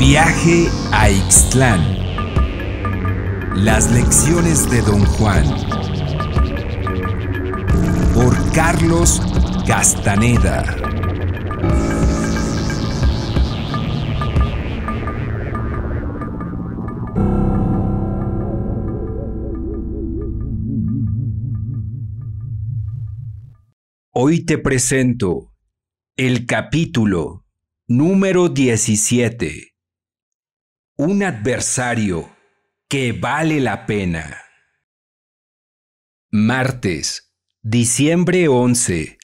Viaje a Ixtlán. Las lecciones de Don Juan. Por Carlos Castaneda. Hoy te presento el capítulo número 17 un adversario que vale la pena. Martes, diciembre 11,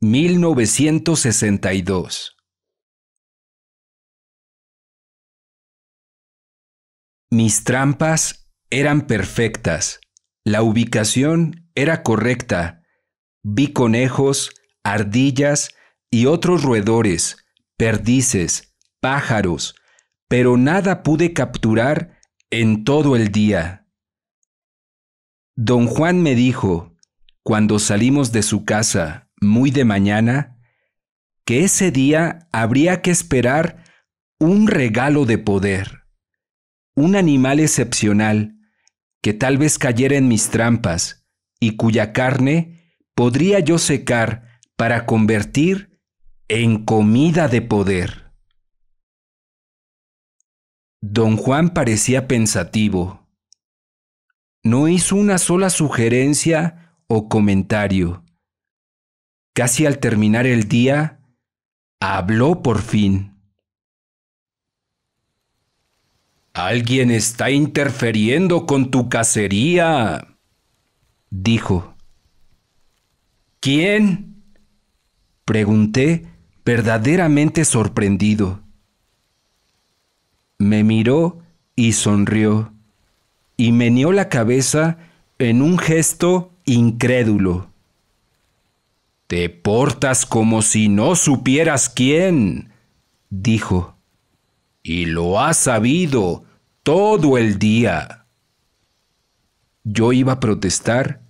1962. Mis trampas eran perfectas, la ubicación era correcta. Vi conejos, ardillas y otros roedores, perdices, pájaros, pero nada pude capturar en todo el día. Don Juan me dijo, cuando salimos de su casa muy de mañana, que ese día habría que esperar un regalo de poder, un animal excepcional que tal vez cayera en mis trampas y cuya carne podría yo secar para convertir en comida de poder. Don Juan parecía pensativo. No hizo una sola sugerencia o comentario. Casi al terminar el día, habló por fin. Alguien está interfiriendo con tu cacería, dijo. ¿Quién? Pregunté, verdaderamente sorprendido me miró y sonrió, y meneó la cabeza en un gesto incrédulo. Te portas como si no supieras quién, dijo, y lo has sabido todo el día. Yo iba a protestar,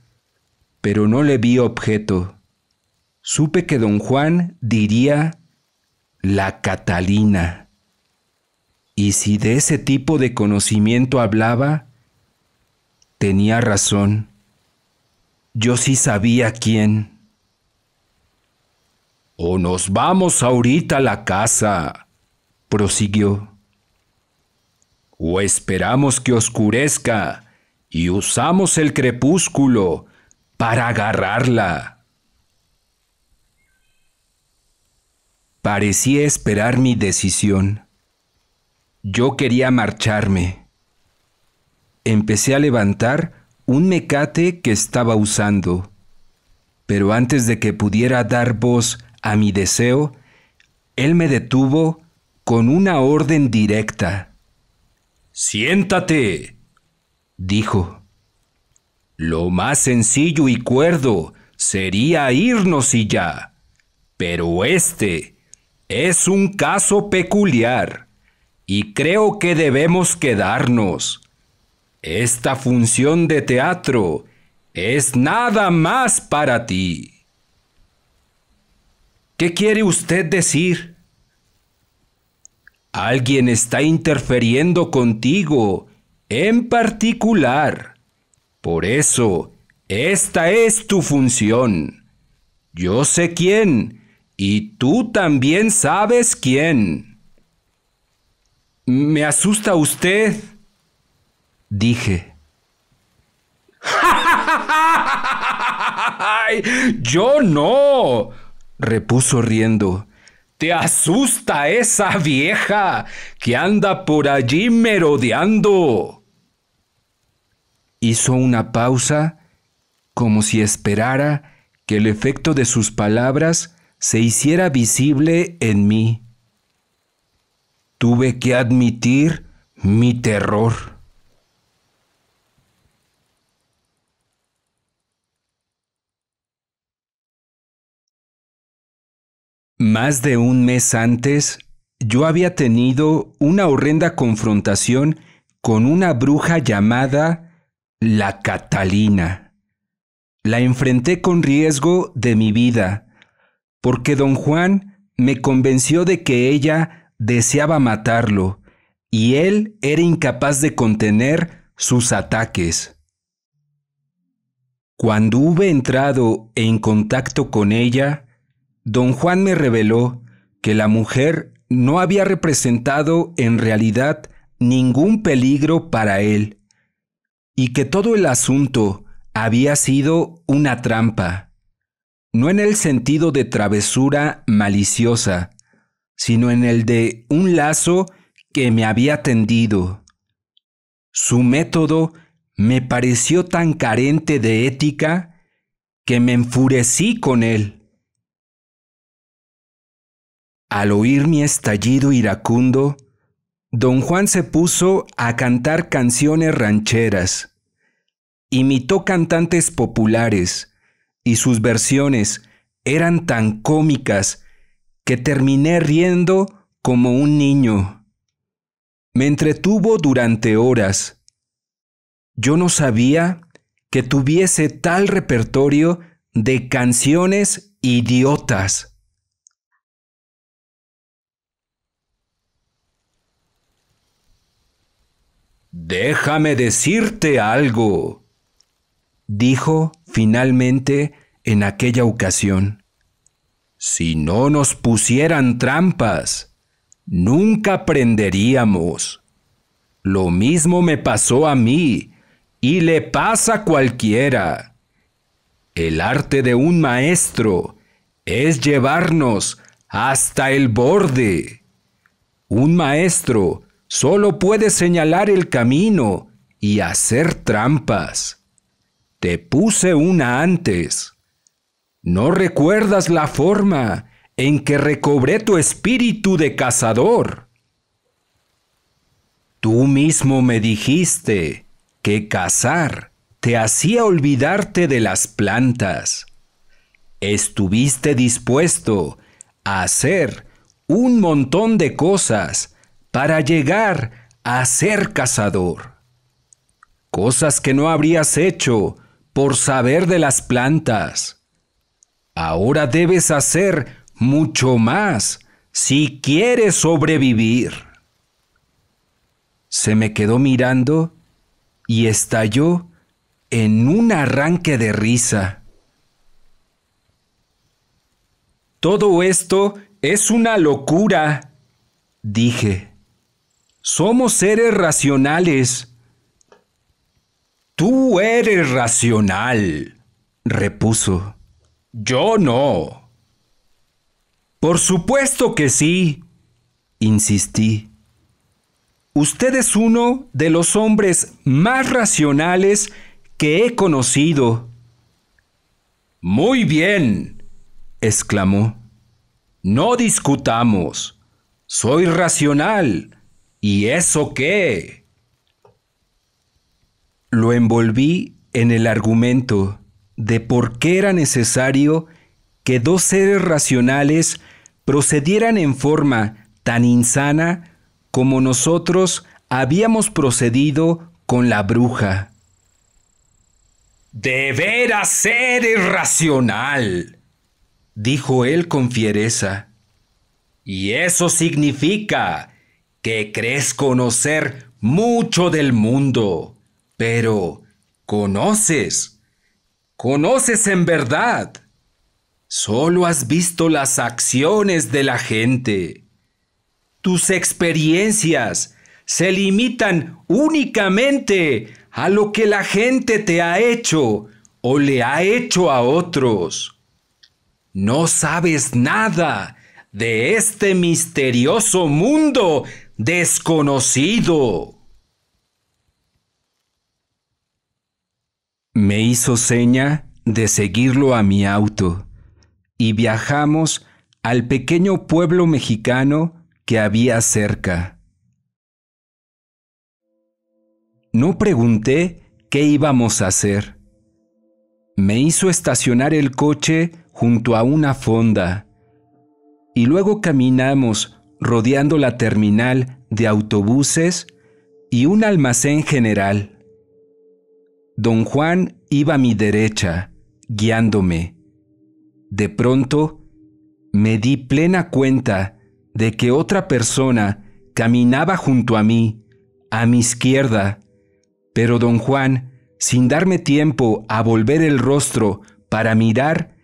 pero no le vi objeto. Supe que don Juan diría la Catalina. Y si de ese tipo de conocimiento hablaba, tenía razón. Yo sí sabía quién. O nos vamos ahorita a la casa, prosiguió. O esperamos que oscurezca y usamos el crepúsculo para agarrarla. Parecía esperar mi decisión. Yo quería marcharme. Empecé a levantar un mecate que estaba usando, pero antes de que pudiera dar voz a mi deseo, él me detuvo con una orden directa. Siéntate, dijo. Lo más sencillo y cuerdo sería irnos y ya. Pero este es un caso peculiar y creo que debemos quedarnos. Esta función de teatro es nada más para ti. ¿Qué quiere usted decir? Alguien está interfiriendo contigo, en particular. Por eso, esta es tu función. Yo sé quién, y tú también sabes quién. Me asusta usted, dije. Yo no, repuso riendo. ¿Te asusta esa vieja que anda por allí merodeando? Hizo una pausa como si esperara que el efecto de sus palabras se hiciera visible en mí tuve que admitir mi terror. Más de un mes antes, yo había tenido una horrenda confrontación con una bruja llamada la Catalina. La enfrenté con riesgo de mi vida, porque don Juan me convenció de que ella deseaba matarlo, y él era incapaz de contener sus ataques. Cuando hube entrado en contacto con ella, don Juan me reveló que la mujer no había representado en realidad ningún peligro para él y que todo el asunto había sido una trampa, no en el sentido de travesura maliciosa, sino en el de un lazo que me había tendido. Su método me pareció tan carente de ética que me enfurecí con él. Al oír mi estallido iracundo, don Juan se puso a cantar canciones rancheras. Imitó cantantes populares, y sus versiones eran tan cómicas que terminé riendo como un niño. Me entretuvo durante horas. Yo no sabía que tuviese tal repertorio de canciones idiotas. Déjame decirte algo, dijo finalmente en aquella ocasión. Si no nos pusieran trampas, nunca aprenderíamos. Lo mismo me pasó a mí y le pasa a cualquiera. El arte de un maestro es llevarnos hasta el borde. Un maestro solo puede señalar el camino y hacer trampas. Te puse una antes. No recuerdas la forma en que recobré tu espíritu de cazador. Tú mismo me dijiste que cazar te hacía olvidarte de las plantas. Estuviste dispuesto a hacer un montón de cosas para llegar a ser cazador. Cosas que no habrías hecho por saber de las plantas. Ahora debes hacer mucho más si quieres sobrevivir. Se me quedó mirando y estalló en un arranque de risa. Todo esto es una locura, dije. Somos seres racionales. Tú eres racional, repuso. Yo no. Por supuesto que sí, insistí. Usted es uno de los hombres más racionales que he conocido. Muy bien, exclamó. No discutamos. Soy racional. ¿Y eso qué? Lo envolví en el argumento de por qué era necesario que dos seres racionales procedieran en forma tan insana como nosotros habíamos procedido con la bruja. Deberá ser irracional, dijo él con fiereza. Y eso significa que crees conocer mucho del mundo, pero ¿conoces conoces en verdad. Solo has visto las acciones de la gente. Tus experiencias se limitan únicamente a lo que la gente te ha hecho o le ha hecho a otros. No sabes nada de este misterioso mundo desconocido. Me hizo seña de seguirlo a mi auto y viajamos al pequeño pueblo mexicano que había cerca. No pregunté qué íbamos a hacer. Me hizo estacionar el coche junto a una fonda y luego caminamos rodeando la terminal de autobuses y un almacén general. Don Juan iba a mi derecha, guiándome. De pronto, me di plena cuenta de que otra persona caminaba junto a mí, a mi izquierda, pero don Juan, sin darme tiempo a volver el rostro para mirar,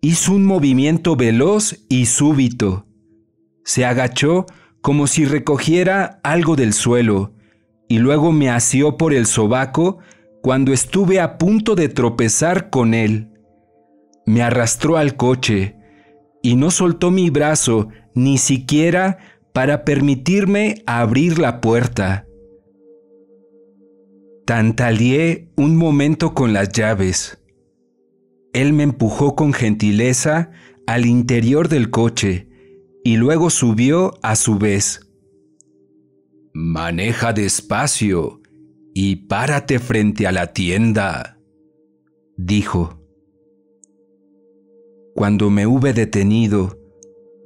hizo un movimiento veloz y súbito. Se agachó como si recogiera algo del suelo, y luego me asió por el sobaco cuando estuve a punto de tropezar con él. Me arrastró al coche y no soltó mi brazo ni siquiera para permitirme abrir la puerta. Tantaleé un momento con las llaves. Él me empujó con gentileza al interior del coche y luego subió a su vez. Maneja despacio, y párate frente a la tienda, dijo. Cuando me hube detenido,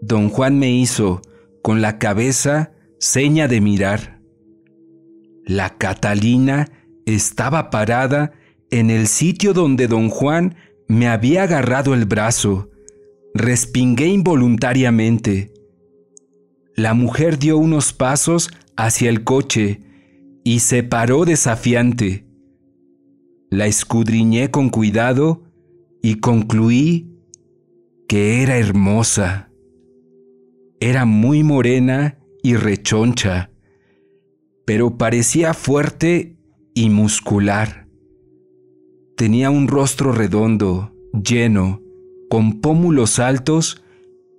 don Juan me hizo, con la cabeza, seña de mirar. La Catalina estaba parada en el sitio donde don Juan me había agarrado el brazo. Respingué involuntariamente. La mujer dio unos pasos hacia el coche y se paró desafiante. La escudriñé con cuidado y concluí que era hermosa. Era muy morena y rechoncha, pero parecía fuerte y muscular. Tenía un rostro redondo, lleno, con pómulos altos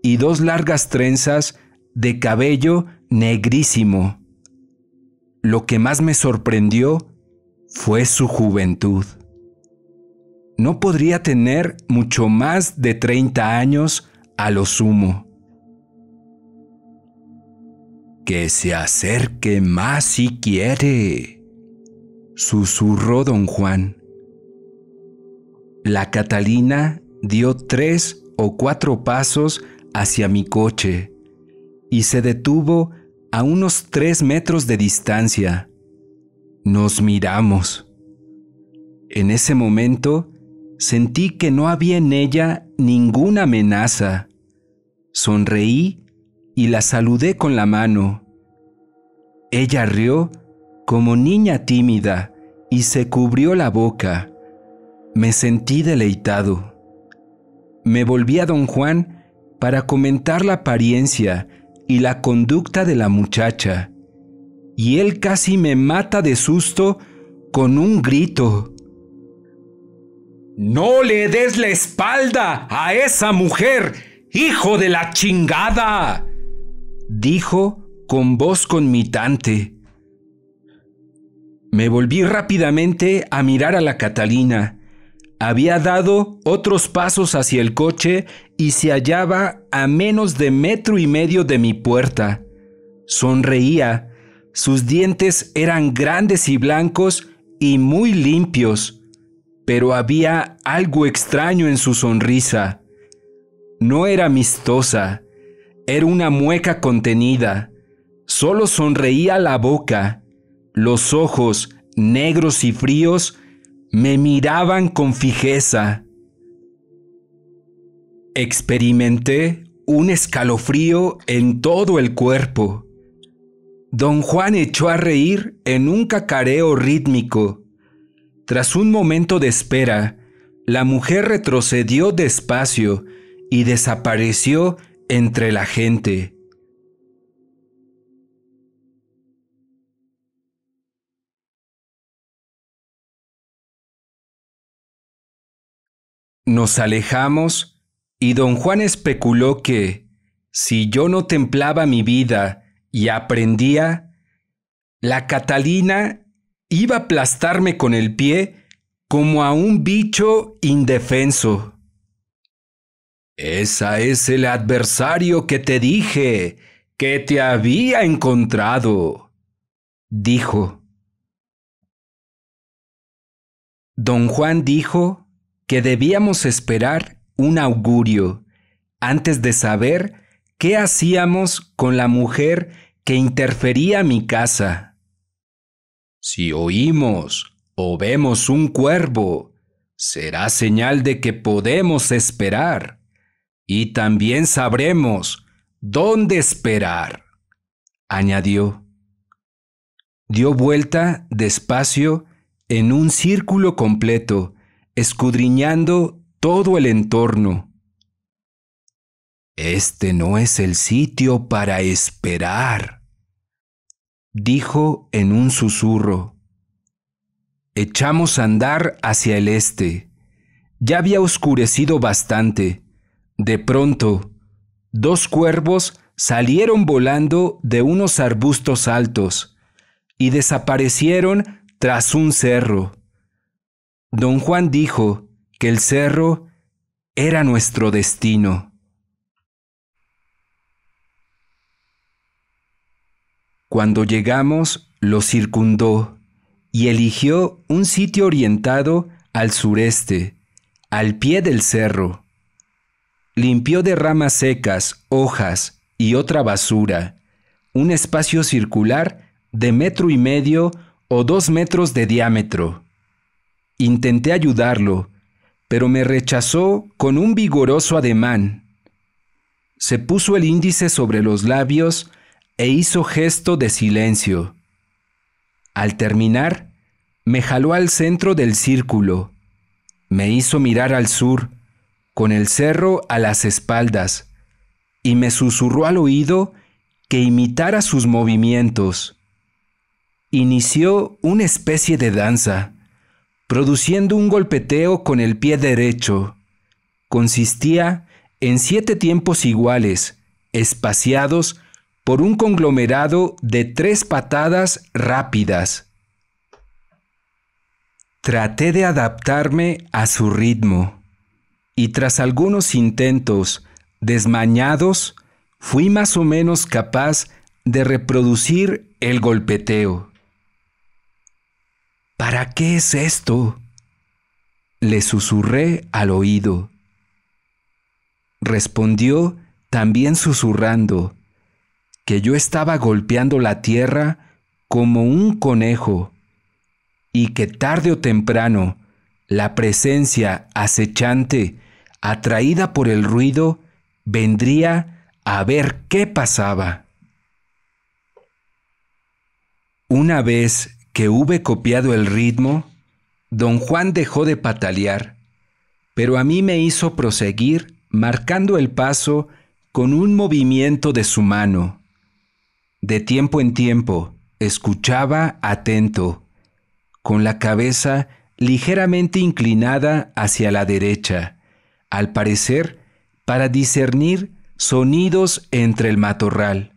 y dos largas trenzas de cabello negrísimo lo que más me sorprendió fue su juventud. No podría tener mucho más de 30 años a lo sumo. Que se acerque más si quiere, susurró don Juan. La Catalina dio tres o cuatro pasos hacia mi coche y se detuvo a unos tres metros de distancia. Nos miramos. En ese momento sentí que no había en ella ninguna amenaza. Sonreí y la saludé con la mano. Ella rió como niña tímida y se cubrió la boca. Me sentí deleitado. Me volví a don Juan para comentar la apariencia y la conducta de la muchacha, y él casi me mata de susto con un grito. No le des la espalda a esa mujer, hijo de la chingada, dijo con voz conmitante. Me volví rápidamente a mirar a la Catalina había dado otros pasos hacia el coche y se hallaba a menos de metro y medio de mi puerta. Sonreía, sus dientes eran grandes y blancos y muy limpios, pero había algo extraño en su sonrisa. No era amistosa, era una mueca contenida, solo sonreía la boca, los ojos negros y fríos me miraban con fijeza. Experimenté un escalofrío en todo el cuerpo. Don Juan echó a reír en un cacareo rítmico. Tras un momento de espera, la mujer retrocedió despacio y desapareció entre la gente. Nos alejamos y don Juan especuló que, si yo no templaba mi vida y aprendía, la Catalina iba a aplastarme con el pie como a un bicho indefenso. Esa es el adversario que te dije, que te había encontrado, dijo. Don Juan dijo que debíamos esperar un augurio antes de saber qué hacíamos con la mujer que interfería mi casa. Si oímos o vemos un cuervo, será señal de que podemos esperar y también sabremos dónde esperar, añadió. Dio vuelta despacio en un círculo completo escudriñando todo el entorno. Este no es el sitio para esperar, dijo en un susurro. Echamos a andar hacia el este. Ya había oscurecido bastante. De pronto, dos cuervos salieron volando de unos arbustos altos y desaparecieron tras un cerro. Don Juan dijo que el cerro era nuestro destino. Cuando llegamos, lo circundó y eligió un sitio orientado al sureste, al pie del cerro. Limpió de ramas secas, hojas y otra basura, un espacio circular de metro y medio o dos metros de diámetro. Intenté ayudarlo, pero me rechazó con un vigoroso ademán. Se puso el índice sobre los labios e hizo gesto de silencio. Al terminar, me jaló al centro del círculo. Me hizo mirar al sur, con el cerro a las espaldas, y me susurró al oído que imitara sus movimientos. Inició una especie de danza produciendo un golpeteo con el pie derecho. Consistía en siete tiempos iguales, espaciados por un conglomerado de tres patadas rápidas. Traté de adaptarme a su ritmo y tras algunos intentos desmañados, fui más o menos capaz de reproducir el golpeteo. ¿Para qué es esto? Le susurré al oído. Respondió también susurrando que yo estaba golpeando la tierra como un conejo y que tarde o temprano la presencia acechante, atraída por el ruido, vendría a ver qué pasaba. Una vez que hube copiado el ritmo, don Juan dejó de patalear, pero a mí me hizo proseguir marcando el paso con un movimiento de su mano. De tiempo en tiempo, escuchaba atento, con la cabeza ligeramente inclinada hacia la derecha, al parecer para discernir sonidos entre el matorral.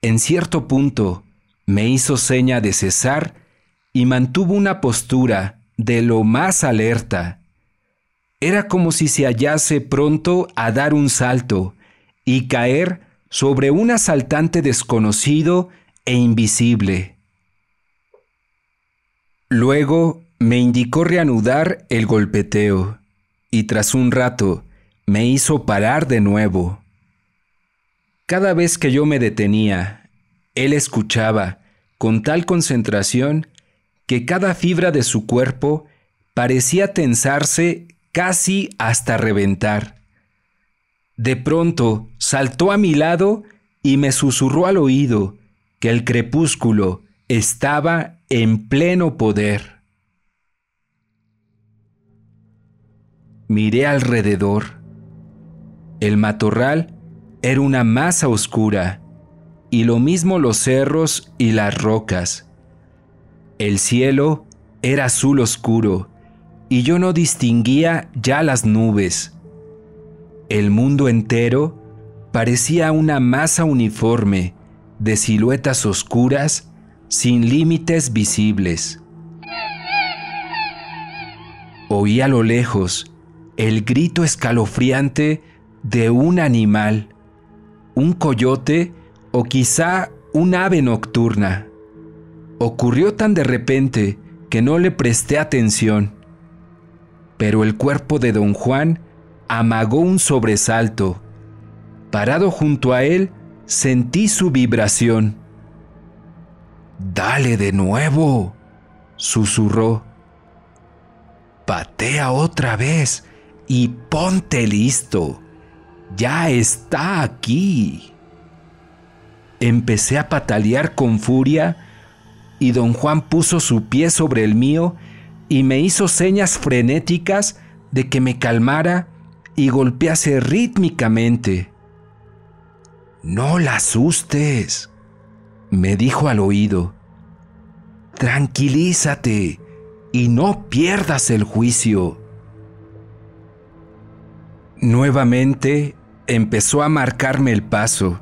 En cierto punto, me hizo seña de cesar y mantuvo una postura de lo más alerta. Era como si se hallase pronto a dar un salto y caer sobre un asaltante desconocido e invisible. Luego me indicó reanudar el golpeteo y tras un rato me hizo parar de nuevo. Cada vez que yo me detenía, él escuchaba con tal concentración que cada fibra de su cuerpo parecía tensarse casi hasta reventar. De pronto saltó a mi lado y me susurró al oído que el crepúsculo estaba en pleno poder. Miré alrededor. El matorral era una masa oscura y lo mismo los cerros y las rocas. El cielo era azul oscuro, y yo no distinguía ya las nubes. El mundo entero parecía una masa uniforme de siluetas oscuras sin límites visibles. Oí a lo lejos el grito escalofriante de un animal, un coyote o quizá un ave nocturna. Ocurrió tan de repente que no le presté atención, pero el cuerpo de don Juan amagó un sobresalto. Parado junto a él, sentí su vibración. Dale de nuevo, susurró. Patea otra vez y ponte listo. Ya está aquí. Empecé a patalear con furia y don Juan puso su pie sobre el mío y me hizo señas frenéticas de que me calmara y golpease rítmicamente. No la asustes, me dijo al oído. Tranquilízate y no pierdas el juicio. Nuevamente empezó a marcarme el paso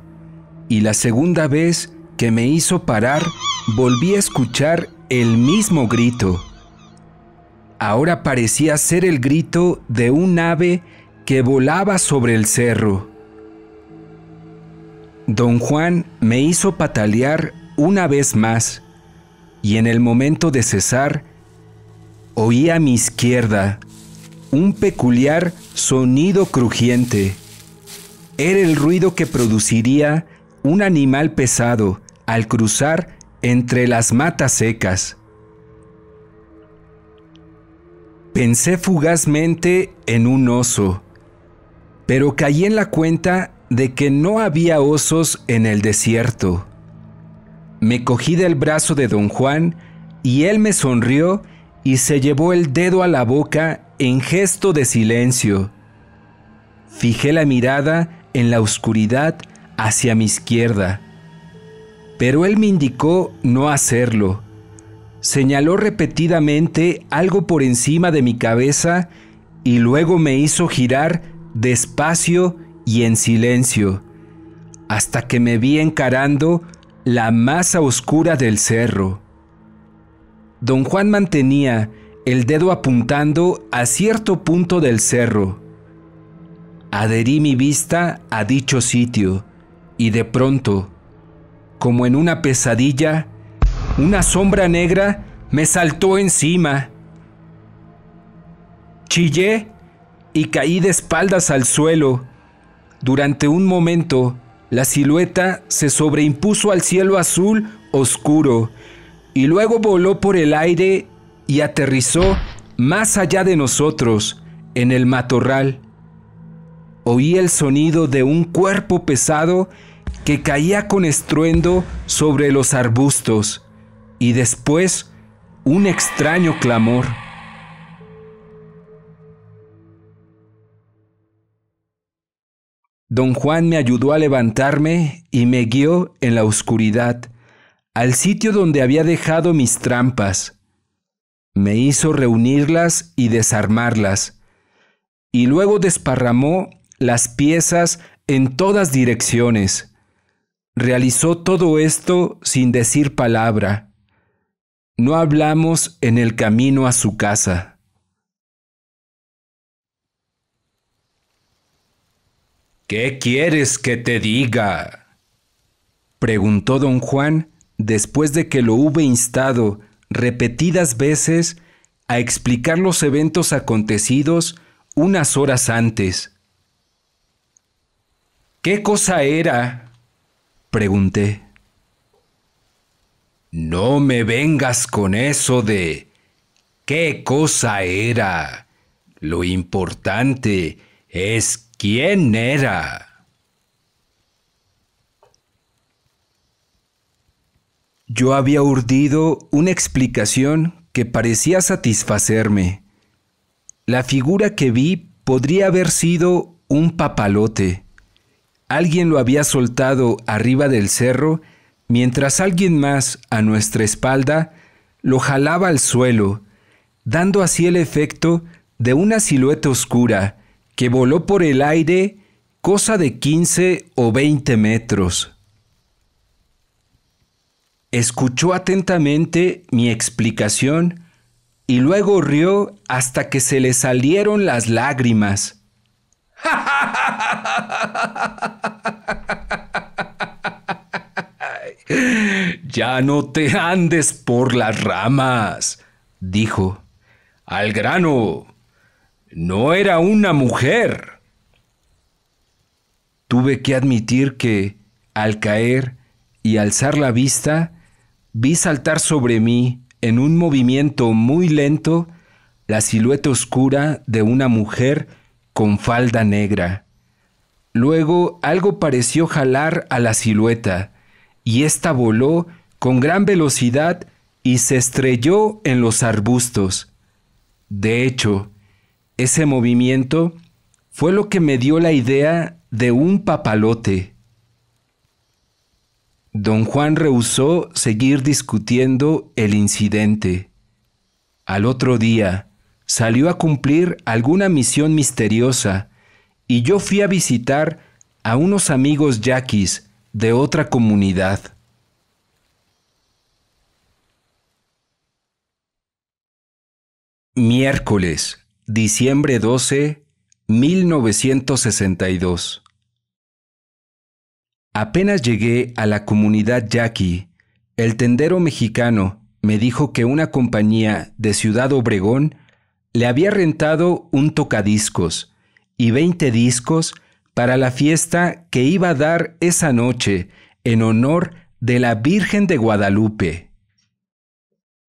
y la segunda vez que me hizo parar, volví a escuchar el mismo grito. Ahora parecía ser el grito de un ave que volaba sobre el cerro. Don Juan me hizo patalear una vez más y en el momento de cesar, oí a mi izquierda un peculiar sonido crujiente. Era el ruido que produciría un animal pesado al cruzar entre las matas secas. Pensé fugazmente en un oso, pero caí en la cuenta de que no había osos en el desierto. Me cogí del brazo de don Juan y él me sonrió y se llevó el dedo a la boca en gesto de silencio. Fijé la mirada en la oscuridad hacia mi izquierda, pero él me indicó no hacerlo. Señaló repetidamente algo por encima de mi cabeza y luego me hizo girar despacio y en silencio, hasta que me vi encarando la masa oscura del cerro. Don Juan mantenía el dedo apuntando a cierto punto del cerro. Adherí mi vista a dicho sitio y de pronto, como en una pesadilla, una sombra negra me saltó encima. Chillé y caí de espaldas al suelo. Durante un momento, la silueta se sobreimpuso al cielo azul oscuro y luego voló por el aire y aterrizó más allá de nosotros, en el matorral. Oí el sonido de un cuerpo pesado que caía con estruendo sobre los arbustos y después un extraño clamor. Don Juan me ayudó a levantarme y me guió en la oscuridad al sitio donde había dejado mis trampas. Me hizo reunirlas y desarmarlas, y luego desparramó las piezas en todas direcciones realizó todo esto sin decir palabra. No hablamos en el camino a su casa. ¿Qué quieres que te diga? preguntó don Juan después de que lo hube instado repetidas veces a explicar los eventos acontecidos unas horas antes. ¿Qué cosa era? Pregunté. No me vengas con eso de... ¿Qué cosa era? Lo importante es quién era. Yo había urdido una explicación que parecía satisfacerme. La figura que vi podría haber sido un papalote, Alguien lo había soltado arriba del cerro mientras alguien más a nuestra espalda lo jalaba al suelo, dando así el efecto de una silueta oscura que voló por el aire cosa de 15 o 20 metros. Escuchó atentamente mi explicación y luego rió hasta que se le salieron las lágrimas. Ya no te andes por las ramas, dijo. Al grano. No era una mujer. Tuve que admitir que, al caer y alzar la vista, vi saltar sobre mí, en un movimiento muy lento, la silueta oscura de una mujer con falda negra. Luego algo pareció jalar a la silueta, y ésta voló con gran velocidad y se estrelló en los arbustos. De hecho, ese movimiento fue lo que me dio la idea de un papalote. Don Juan rehusó seguir discutiendo el incidente. Al otro día, salió a cumplir alguna misión misteriosa y yo fui a visitar a unos amigos yaquis de otra comunidad. Miércoles, diciembre 12, 1962. Apenas llegué a la comunidad yaqui, el tendero mexicano me dijo que una compañía de Ciudad Obregón le había rentado un tocadiscos y 20 discos para la fiesta que iba a dar esa noche en honor de la Virgen de Guadalupe.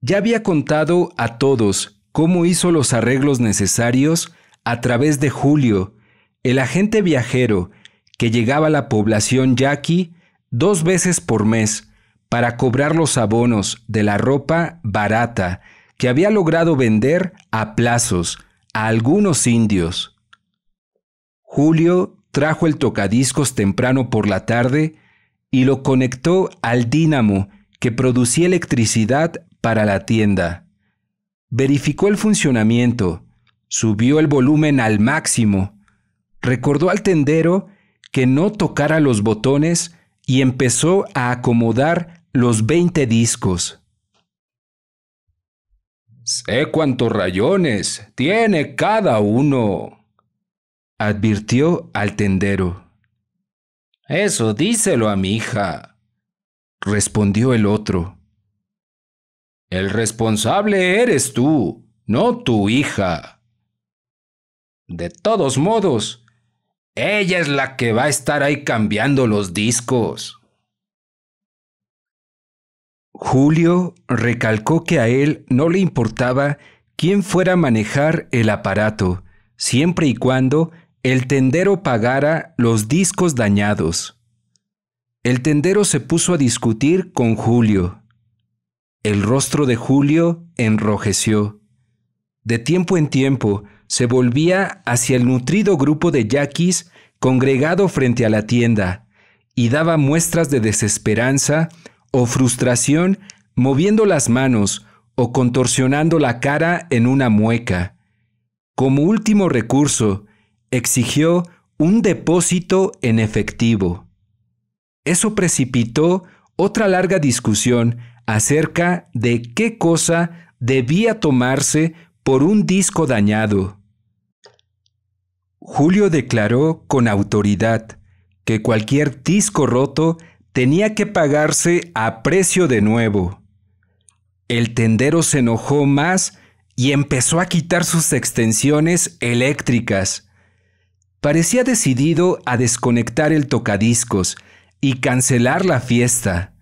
Ya había contado a todos cómo hizo los arreglos necesarios a través de Julio, el agente viajero que llegaba a la población yaqui dos veces por mes para cobrar los abonos de la ropa barata que había logrado vender a plazos a algunos indios. Julio trajo el tocadiscos temprano por la tarde y lo conectó al dínamo que producía electricidad para la tienda. Verificó el funcionamiento, subió el volumen al máximo, recordó al tendero que no tocara los botones y empezó a acomodar los 20 discos. Sé cuántos rayones tiene cada uno, advirtió al tendero. Eso díselo a mi hija, respondió el otro. El responsable eres tú, no tu hija. De todos modos, ella es la que va a estar ahí cambiando los discos. Julio recalcó que a él no le importaba quién fuera a manejar el aparato, siempre y cuando el tendero pagara los discos dañados. El tendero se puso a discutir con Julio. El rostro de Julio enrojeció. De tiempo en tiempo se volvía hacia el nutrido grupo de yaquis congregado frente a la tienda y daba muestras de desesperanza o frustración moviendo las manos o contorsionando la cara en una mueca. Como último recurso, exigió un depósito en efectivo. Eso precipitó otra larga discusión acerca de qué cosa debía tomarse por un disco dañado. Julio declaró con autoridad que cualquier disco roto tenía que pagarse a precio de nuevo. El tendero se enojó más y empezó a quitar sus extensiones eléctricas. Parecía decidido a desconectar el tocadiscos y cancelar la fiesta.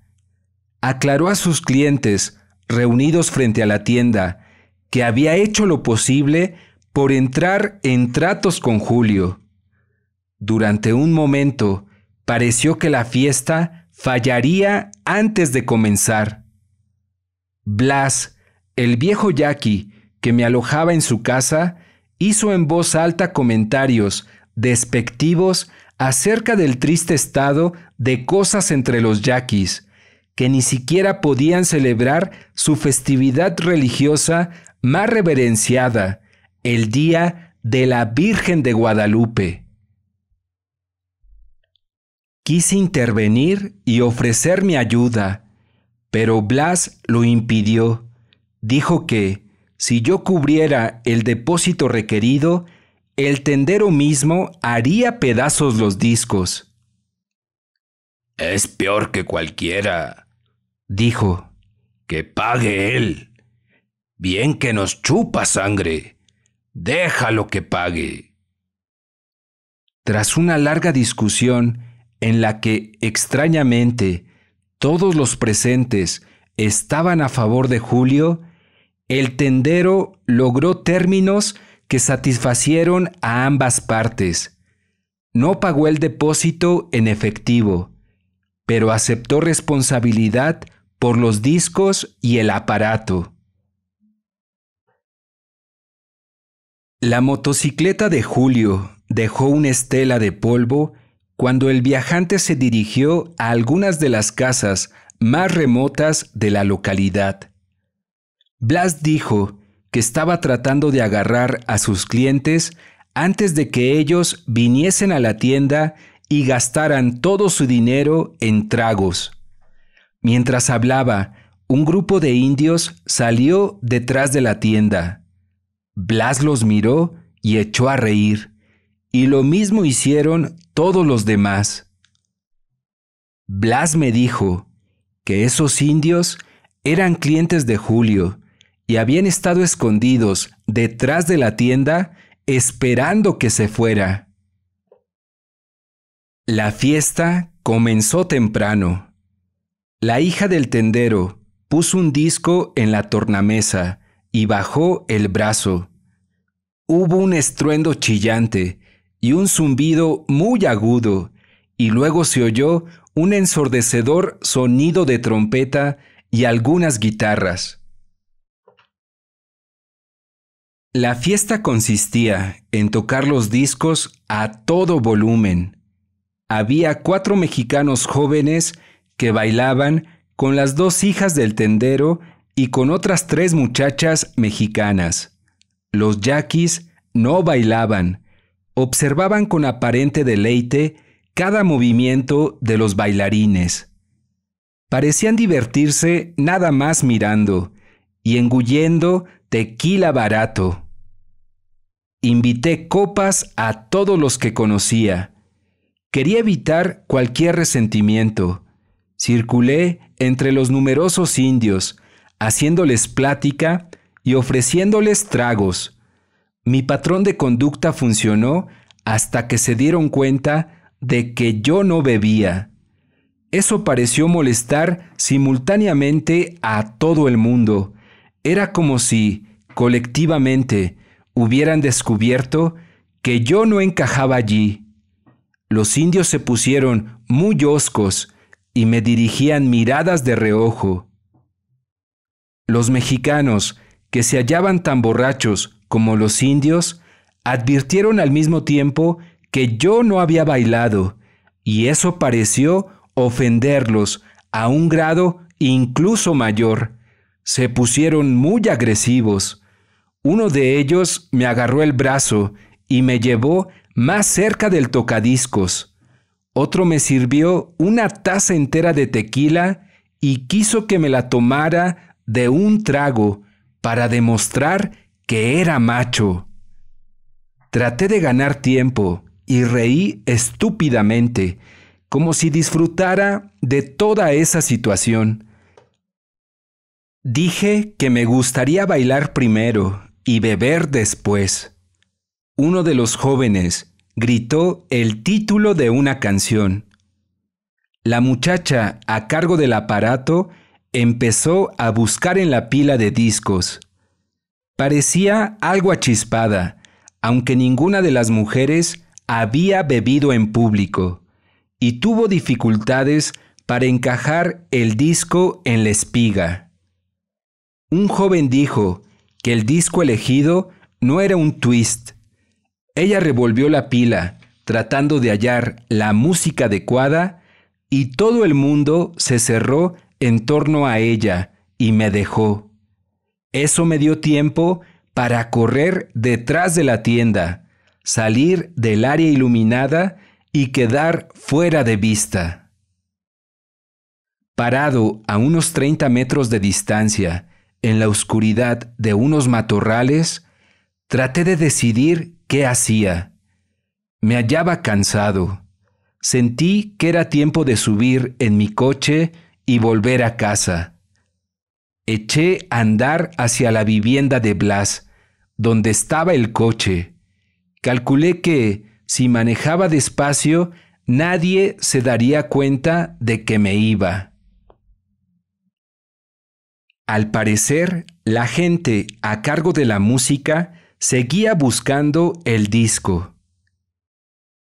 Aclaró a sus clientes, reunidos frente a la tienda, que había hecho lo posible por entrar en tratos con Julio. Durante un momento, Pareció que la fiesta fallaría antes de comenzar. Blas, el viejo yaqui que me alojaba en su casa, hizo en voz alta comentarios despectivos acerca del triste estado de cosas entre los yaquis, que ni siquiera podían celebrar su festividad religiosa más reverenciada, el Día de la Virgen de Guadalupe. Quise intervenir y ofrecer mi ayuda, pero Blas lo impidió. Dijo que, si yo cubriera el depósito requerido, el tendero mismo haría pedazos los discos. Es peor que cualquiera, dijo. Que pague él. Bien que nos chupa sangre. Déjalo que pague. Tras una larga discusión, en la que, extrañamente, todos los presentes estaban a favor de Julio, el tendero logró términos que satisfacieron a ambas partes. No pagó el depósito en efectivo, pero aceptó responsabilidad por los discos y el aparato. La motocicleta de Julio dejó una estela de polvo cuando el viajante se dirigió a algunas de las casas más remotas de la localidad. Blas dijo que estaba tratando de agarrar a sus clientes antes de que ellos viniesen a la tienda y gastaran todo su dinero en tragos. Mientras hablaba, un grupo de indios salió detrás de la tienda. Blas los miró y echó a reír. Y lo mismo hicieron todos los demás. Blas me dijo que esos indios eran clientes de Julio y habían estado escondidos detrás de la tienda esperando que se fuera. La fiesta comenzó temprano. La hija del tendero puso un disco en la tornamesa y bajó el brazo. Hubo un estruendo chillante y un zumbido muy agudo, y luego se oyó un ensordecedor sonido de trompeta y algunas guitarras. La fiesta consistía en tocar los discos a todo volumen. Había cuatro mexicanos jóvenes que bailaban con las dos hijas del tendero y con otras tres muchachas mexicanas. Los yaquis no bailaban, observaban con aparente deleite cada movimiento de los bailarines. Parecían divertirse nada más mirando y engullendo tequila barato. Invité copas a todos los que conocía. Quería evitar cualquier resentimiento. Circulé entre los numerosos indios, haciéndoles plática y ofreciéndoles tragos mi patrón de conducta funcionó hasta que se dieron cuenta de que yo no bebía. Eso pareció molestar simultáneamente a todo el mundo. Era como si, colectivamente, hubieran descubierto que yo no encajaba allí. Los indios se pusieron muy hoscos y me dirigían miradas de reojo. Los mexicanos, que se hallaban tan borrachos como los indios, advirtieron al mismo tiempo que yo no había bailado, y eso pareció ofenderlos a un grado incluso mayor. Se pusieron muy agresivos. Uno de ellos me agarró el brazo y me llevó más cerca del tocadiscos. Otro me sirvió una taza entera de tequila y quiso que me la tomara de un trago para demostrar que era macho. Traté de ganar tiempo y reí estúpidamente, como si disfrutara de toda esa situación. Dije que me gustaría bailar primero y beber después. Uno de los jóvenes gritó el título de una canción. La muchacha a cargo del aparato empezó a buscar en la pila de discos. Parecía algo achispada, aunque ninguna de las mujeres había bebido en público, y tuvo dificultades para encajar el disco en la espiga. Un joven dijo que el disco elegido no era un twist. Ella revolvió la pila, tratando de hallar la música adecuada, y todo el mundo se cerró en torno a ella y me dejó. Eso me dio tiempo para correr detrás de la tienda, salir del área iluminada y quedar fuera de vista. Parado a unos 30 metros de distancia, en la oscuridad de unos matorrales, traté de decidir qué hacía. Me hallaba cansado. Sentí que era tiempo de subir en mi coche y volver a casa eché a andar hacia la vivienda de Blas, donde estaba el coche. Calculé que, si manejaba despacio, nadie se daría cuenta de que me iba. Al parecer, la gente a cargo de la música seguía buscando el disco.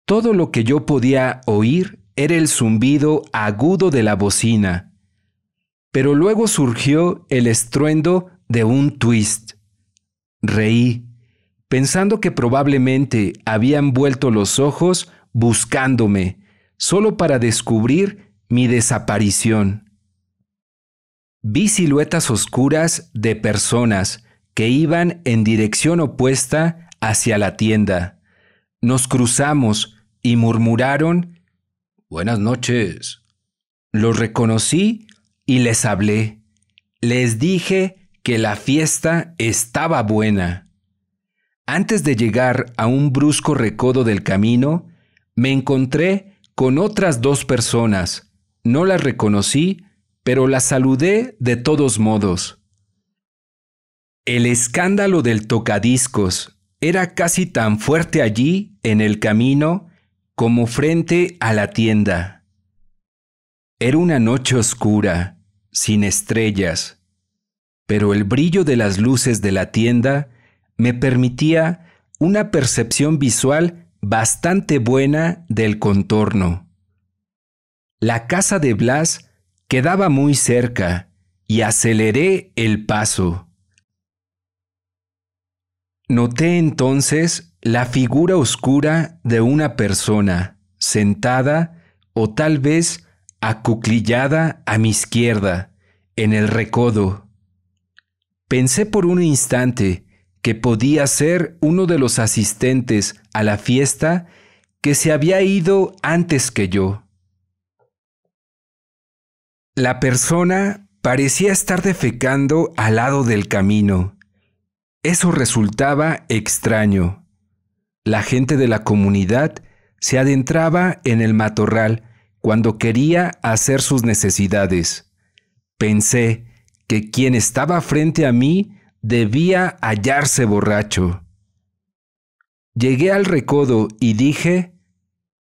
Todo lo que yo podía oír era el zumbido agudo de la bocina, pero luego surgió el estruendo de un twist. Reí, pensando que probablemente habían vuelto los ojos buscándome, solo para descubrir mi desaparición. Vi siluetas oscuras de personas que iban en dirección opuesta hacia la tienda. Nos cruzamos y murmuraron Buenas noches. Los reconocí y les hablé. Les dije que la fiesta estaba buena. Antes de llegar a un brusco recodo del camino, me encontré con otras dos personas. No las reconocí, pero las saludé de todos modos. El escándalo del tocadiscos era casi tan fuerte allí, en el camino, como frente a la tienda. Era una noche oscura sin estrellas, pero el brillo de las luces de la tienda me permitía una percepción visual bastante buena del contorno. La casa de Blas quedaba muy cerca y aceleré el paso. Noté entonces la figura oscura de una persona sentada o tal vez acuclillada a mi izquierda, en el recodo. Pensé por un instante que podía ser uno de los asistentes a la fiesta que se había ido antes que yo. La persona parecía estar defecando al lado del camino. Eso resultaba extraño. La gente de la comunidad se adentraba en el matorral cuando quería hacer sus necesidades. Pensé que quien estaba frente a mí debía hallarse borracho. Llegué al recodo y dije,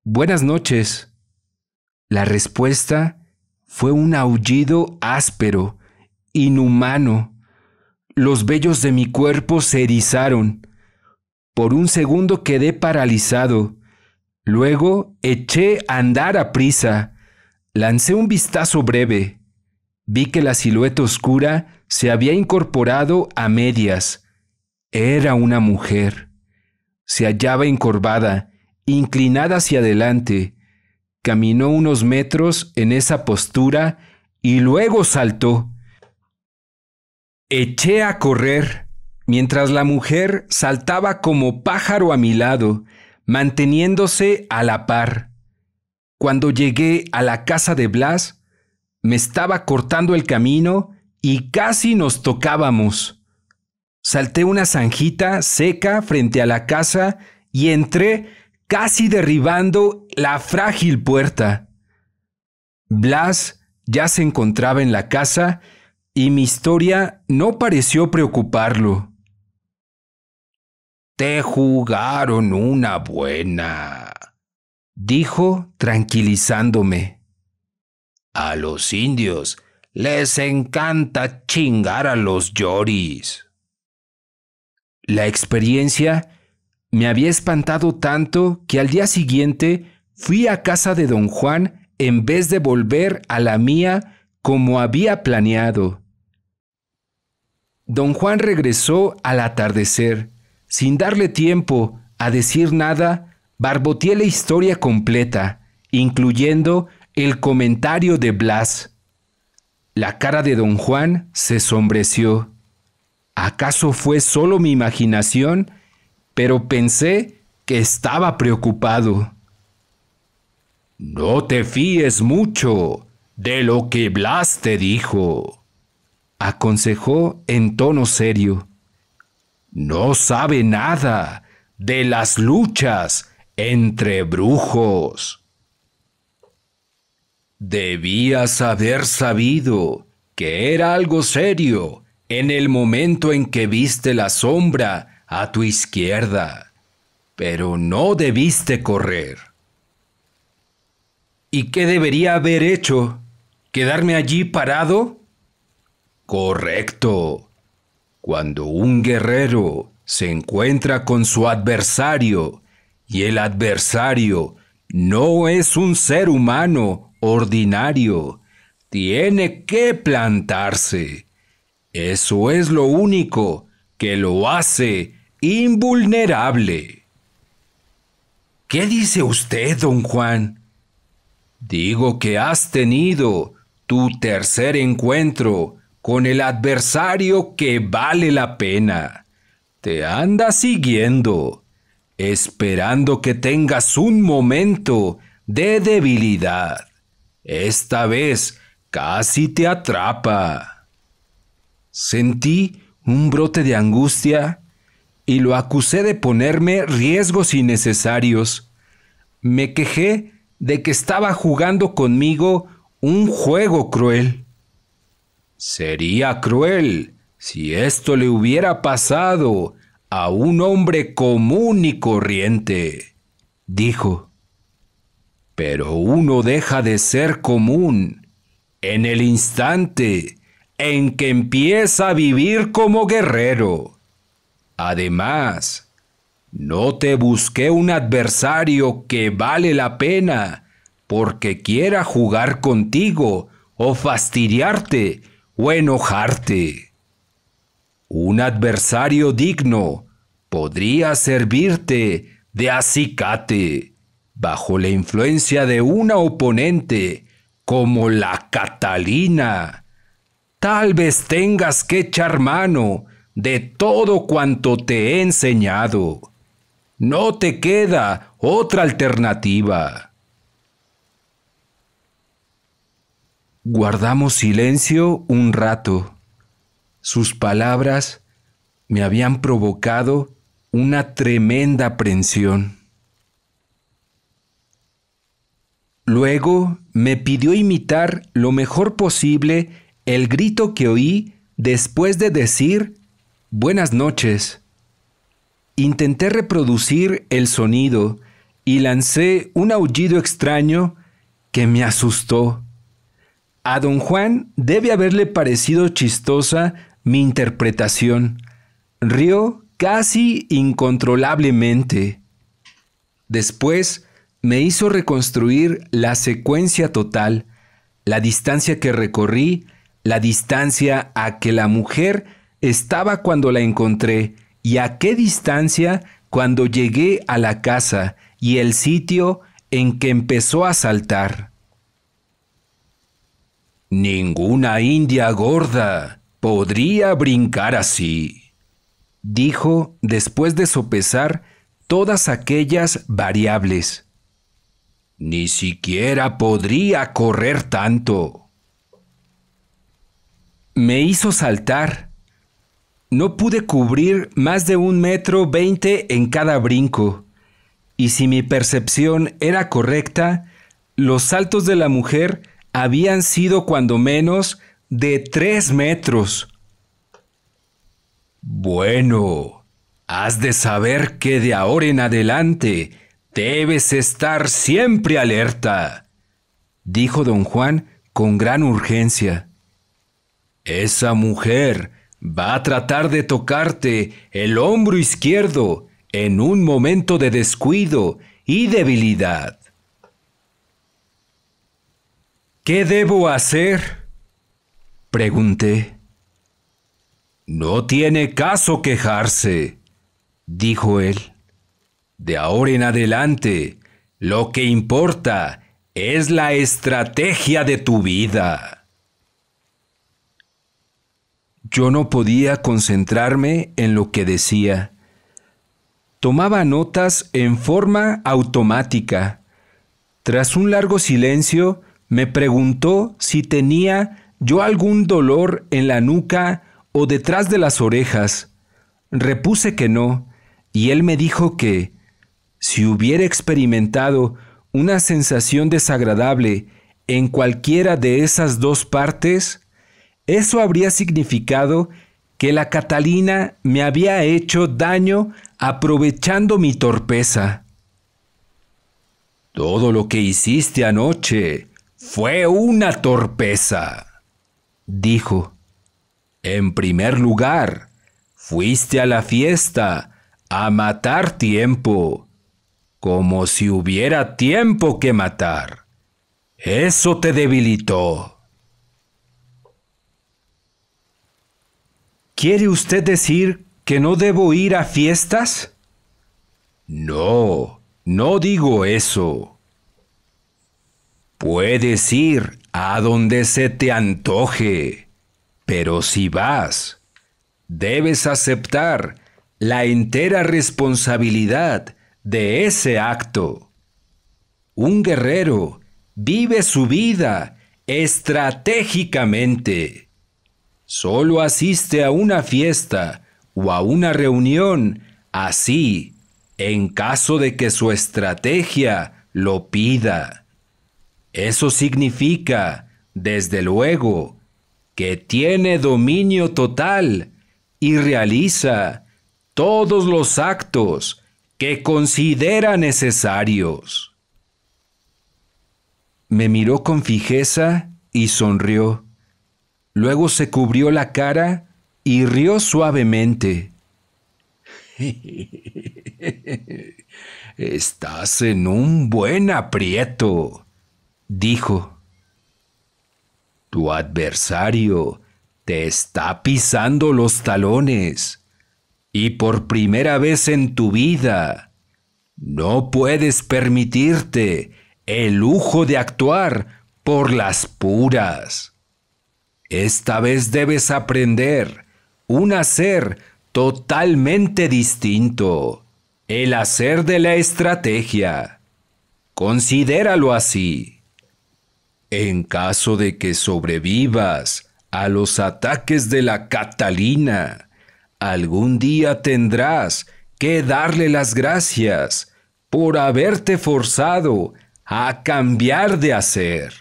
Buenas noches. La respuesta fue un aullido áspero, inhumano. Los vellos de mi cuerpo se erizaron. Por un segundo quedé paralizado. Luego eché a andar a prisa, lancé un vistazo breve, vi que la silueta oscura se había incorporado a medias. Era una mujer. Se hallaba encorvada, inclinada hacia adelante. Caminó unos metros en esa postura y luego saltó. Eché a correr, mientras la mujer saltaba como pájaro a mi lado, manteniéndose a la par. Cuando llegué a la casa de Blas, me estaba cortando el camino y casi nos tocábamos. Salté una zanjita seca frente a la casa y entré casi derribando la frágil puerta. Blas ya se encontraba en la casa y mi historia no pareció preocuparlo. Te jugaron una buena, dijo tranquilizándome. A los indios les encanta chingar a los yoris. La experiencia me había espantado tanto que al día siguiente fui a casa de don Juan en vez de volver a la mía como había planeado. Don Juan regresó al atardecer. Sin darle tiempo a decir nada, barboteé la historia completa, incluyendo el comentario de Blas. La cara de don Juan se sombreció. ¿Acaso fue solo mi imaginación? Pero pensé que estaba preocupado. No te fíes mucho de lo que Blas te dijo, aconsejó en tono serio no sabe nada de las luchas entre brujos. Debías haber sabido que era algo serio en el momento en que viste la sombra a tu izquierda, pero no debiste correr. ¿Y qué debería haber hecho? ¿Quedarme allí parado? Correcto. Cuando un guerrero se encuentra con su adversario y el adversario no es un ser humano ordinario, tiene que plantarse. Eso es lo único que lo hace invulnerable. ¿Qué dice usted, don Juan? Digo que has tenido tu tercer encuentro con el adversario que vale la pena. Te anda siguiendo, esperando que tengas un momento de debilidad. Esta vez casi te atrapa. Sentí un brote de angustia y lo acusé de ponerme riesgos innecesarios. Me quejé de que estaba jugando conmigo un juego cruel. Sería cruel si esto le hubiera pasado a un hombre común y corriente, dijo. Pero uno deja de ser común en el instante en que empieza a vivir como guerrero. Además, no te busqué un adversario que vale la pena porque quiera jugar contigo o fastidiarte enojarte. Un adversario digno podría servirte de acicate bajo la influencia de una oponente como la Catalina. Tal vez tengas que echar mano de todo cuanto te he enseñado. No te queda otra alternativa. Guardamos silencio un rato. Sus palabras me habían provocado una tremenda aprensión. Luego me pidió imitar lo mejor posible el grito que oí después de decir buenas noches. Intenté reproducir el sonido y lancé un aullido extraño que me asustó. A don Juan debe haberle parecido chistosa mi interpretación. Rió casi incontrolablemente. Después me hizo reconstruir la secuencia total, la distancia que recorrí, la distancia a que la mujer estaba cuando la encontré y a qué distancia cuando llegué a la casa y el sitio en que empezó a saltar. Ninguna india gorda podría brincar así, dijo después de sopesar todas aquellas variables. Ni siquiera podría correr tanto. Me hizo saltar. No pude cubrir más de un metro veinte en cada brinco, y si mi percepción era correcta, los saltos de la mujer habían sido cuando menos de tres metros. Bueno, has de saber que de ahora en adelante debes estar siempre alerta, dijo don Juan con gran urgencia. Esa mujer va a tratar de tocarte el hombro izquierdo en un momento de descuido y debilidad. ¿Qué debo hacer? pregunté. No tiene caso quejarse, dijo él. De ahora en adelante, lo que importa es la estrategia de tu vida. Yo no podía concentrarme en lo que decía. Tomaba notas en forma automática. Tras un largo silencio, me preguntó si tenía yo algún dolor en la nuca o detrás de las orejas. Repuse que no, y él me dijo que, si hubiera experimentado una sensación desagradable en cualquiera de esas dos partes, eso habría significado que la Catalina me había hecho daño aprovechando mi torpeza. Todo lo que hiciste anoche, fue una torpeza, dijo. En primer lugar, fuiste a la fiesta a matar tiempo, como si hubiera tiempo que matar. Eso te debilitó. ¿Quiere usted decir que no debo ir a fiestas? No, no digo eso. Puedes ir a donde se te antoje, pero si vas, debes aceptar la entera responsabilidad de ese acto. Un guerrero vive su vida estratégicamente. Solo asiste a una fiesta o a una reunión así en caso de que su estrategia lo pida. Eso significa, desde luego, que tiene dominio total y realiza todos los actos que considera necesarios. Me miró con fijeza y sonrió. Luego se cubrió la cara y rió suavemente. Estás en un buen aprieto, dijo, Tu adversario te está pisando los talones y por primera vez en tu vida no puedes permitirte el lujo de actuar por las puras. Esta vez debes aprender un hacer totalmente distinto, el hacer de la estrategia. Considéralo así. En caso de que sobrevivas a los ataques de la Catalina, algún día tendrás que darle las gracias por haberte forzado a cambiar de hacer.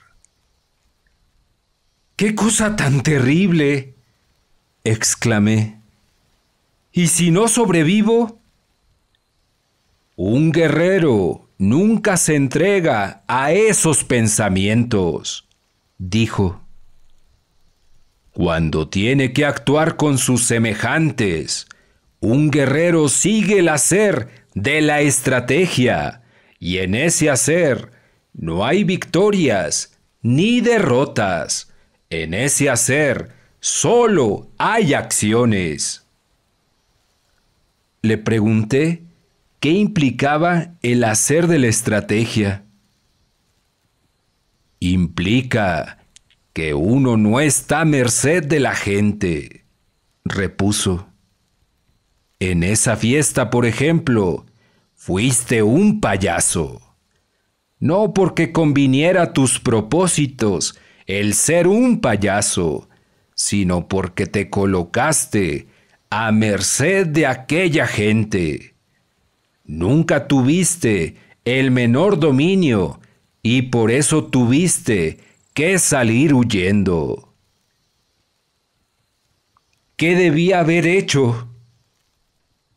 ¡Qué cosa tan terrible! exclamé. ¿Y si no sobrevivo? Un guerrero nunca se entrega a esos pensamientos, dijo. Cuando tiene que actuar con sus semejantes, un guerrero sigue el hacer de la estrategia, y en ese hacer no hay victorias ni derrotas. En ese hacer solo hay acciones. Le pregunté ¿Qué implicaba el hacer de la estrategia? Implica que uno no está a merced de la gente, repuso. En esa fiesta, por ejemplo, fuiste un payaso. No porque conviniera tus propósitos el ser un payaso, sino porque te colocaste a merced de aquella gente nunca tuviste el menor dominio y por eso tuviste que salir huyendo. ¿Qué debía haber hecho?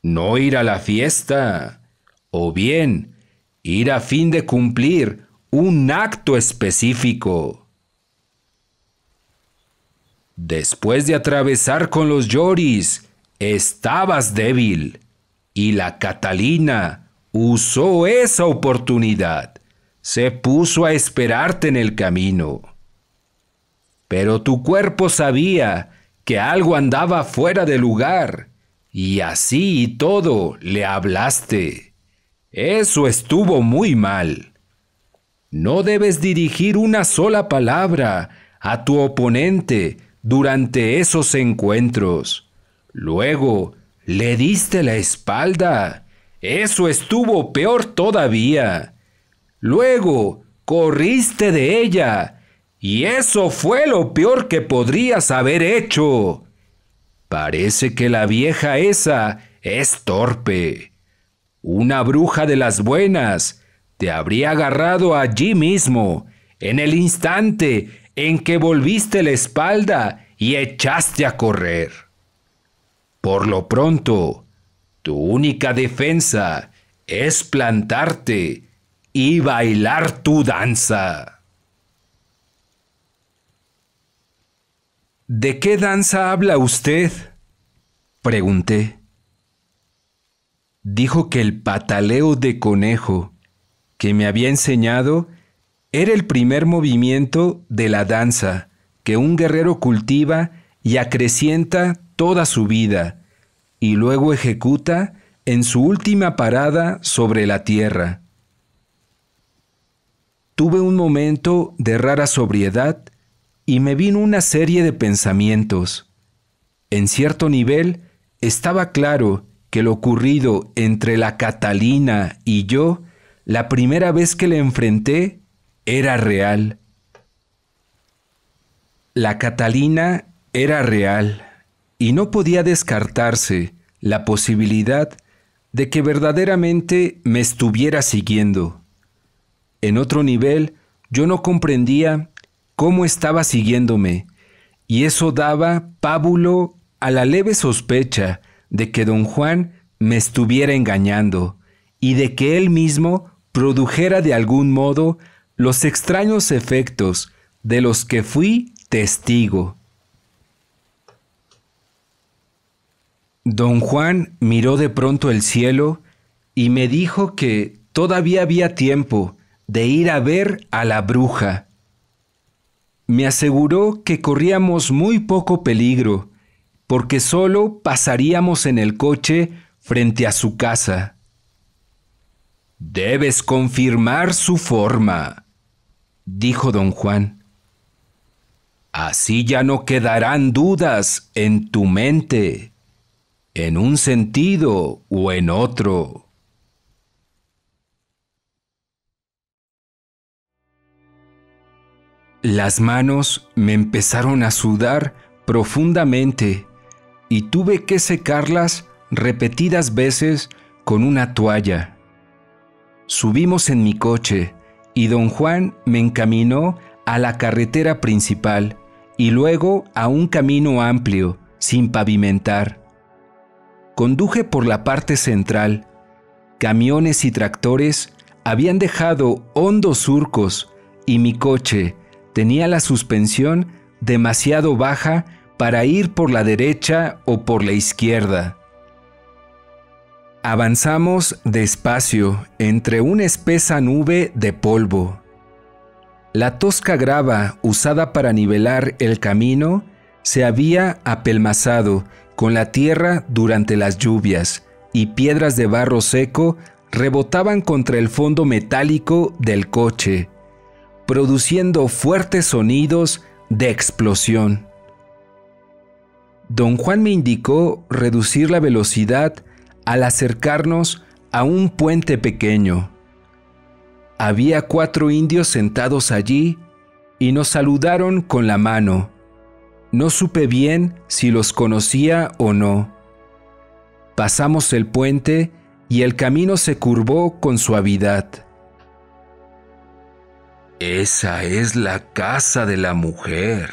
No ir a la fiesta, o bien ir a fin de cumplir un acto específico. Después de atravesar con los Yoris, estabas débil y la Catalina usó esa oportunidad. Se puso a esperarte en el camino. Pero tu cuerpo sabía que algo andaba fuera de lugar, y así y todo le hablaste. Eso estuvo muy mal. No debes dirigir una sola palabra a tu oponente durante esos encuentros. Luego, le diste la espalda. Eso estuvo peor todavía. Luego, corriste de ella. Y eso fue lo peor que podrías haber hecho. Parece que la vieja esa es torpe. Una bruja de las buenas te habría agarrado allí mismo, en el instante en que volviste la espalda y echaste a correr. Por lo pronto, tu única defensa es plantarte y bailar tu danza. ¿De qué danza habla usted? pregunté. Dijo que el pataleo de conejo que me había enseñado era el primer movimiento de la danza que un guerrero cultiva y acrecienta toda su vida y luego ejecuta en su última parada sobre la tierra. Tuve un momento de rara sobriedad y me vino una serie de pensamientos. En cierto nivel estaba claro que lo ocurrido entre la Catalina y yo, la primera vez que le enfrenté, era real. La Catalina era real y no podía descartarse la posibilidad de que verdaderamente me estuviera siguiendo. En otro nivel, yo no comprendía cómo estaba siguiéndome, y eso daba pábulo a la leve sospecha de que don Juan me estuviera engañando y de que él mismo produjera de algún modo los extraños efectos de los que fui testigo. Don Juan miró de pronto el cielo y me dijo que todavía había tiempo de ir a ver a la bruja. Me aseguró que corríamos muy poco peligro, porque solo pasaríamos en el coche frente a su casa. Debes confirmar su forma, dijo don Juan. Así ya no quedarán dudas en tu mente en un sentido o en otro. Las manos me empezaron a sudar profundamente y tuve que secarlas repetidas veces con una toalla. Subimos en mi coche y don Juan me encaminó a la carretera principal y luego a un camino amplio, sin pavimentar conduje por la parte central. Camiones y tractores habían dejado hondos surcos y mi coche tenía la suspensión demasiado baja para ir por la derecha o por la izquierda. Avanzamos despacio entre una espesa nube de polvo. La tosca grava usada para nivelar el camino se había apelmazado con la tierra durante las lluvias, y piedras de barro seco rebotaban contra el fondo metálico del coche, produciendo fuertes sonidos de explosión. Don Juan me indicó reducir la velocidad al acercarnos a un puente pequeño. Había cuatro indios sentados allí y nos saludaron con la mano. No supe bien si los conocía o no. Pasamos el puente y el camino se curvó con suavidad. Esa es la casa de la mujer,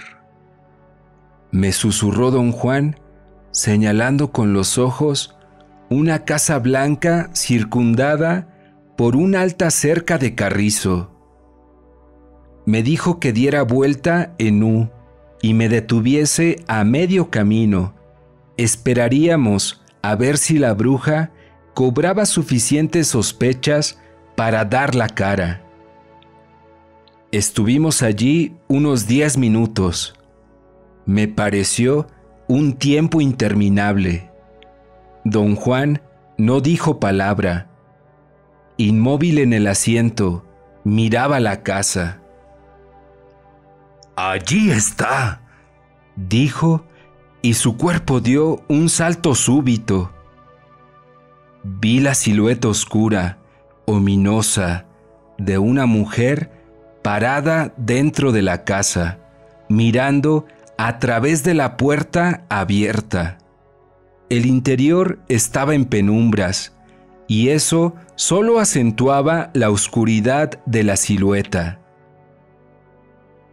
me susurró don Juan, señalando con los ojos una casa blanca circundada por una alta cerca de carrizo. Me dijo que diera vuelta en U y me detuviese a medio camino, esperaríamos a ver si la bruja cobraba suficientes sospechas para dar la cara. Estuvimos allí unos diez minutos. Me pareció un tiempo interminable. Don Juan no dijo palabra. Inmóvil en el asiento, miraba la casa. Allí está, dijo, y su cuerpo dio un salto súbito. Vi la silueta oscura, ominosa, de una mujer parada dentro de la casa, mirando a través de la puerta abierta. El interior estaba en penumbras, y eso solo acentuaba la oscuridad de la silueta.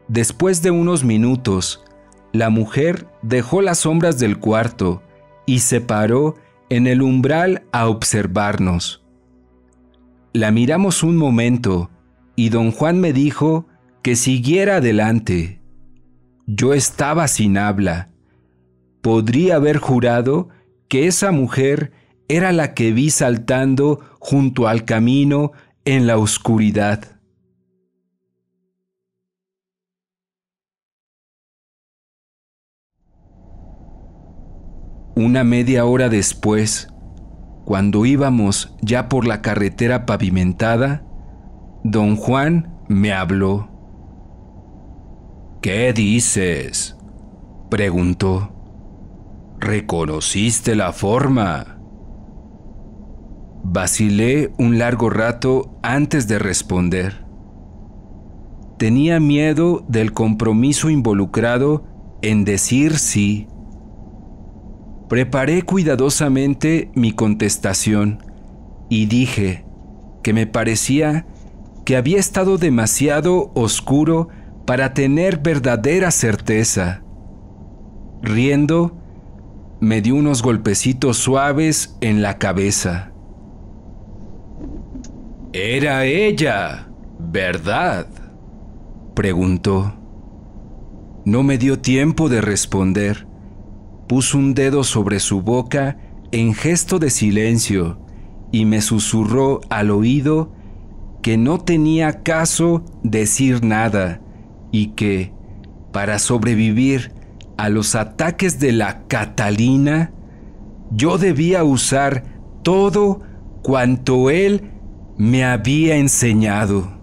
Después de unos minutos, la mujer dejó las sombras del cuarto y se paró en el umbral a observarnos. La miramos un momento y don Juan me dijo que siguiera adelante. Yo estaba sin habla. Podría haber jurado que esa mujer era la que vi saltando junto al camino en la oscuridad. Una media hora después, cuando íbamos ya por la carretera pavimentada, don Juan me habló. ¿Qué dices? preguntó. ¿Reconociste la forma? Vacilé un largo rato antes de responder. Tenía miedo del compromiso involucrado en decir sí Preparé cuidadosamente mi contestación y dije que me parecía que había estado demasiado oscuro para tener verdadera certeza. Riendo, me dio unos golpecitos suaves en la cabeza. Era ella, ¿verdad? preguntó. No me dio tiempo de responder puso un dedo sobre su boca en gesto de silencio y me susurró al oído que no tenía caso decir nada y que, para sobrevivir a los ataques de la Catalina, yo debía usar todo cuanto él me había enseñado.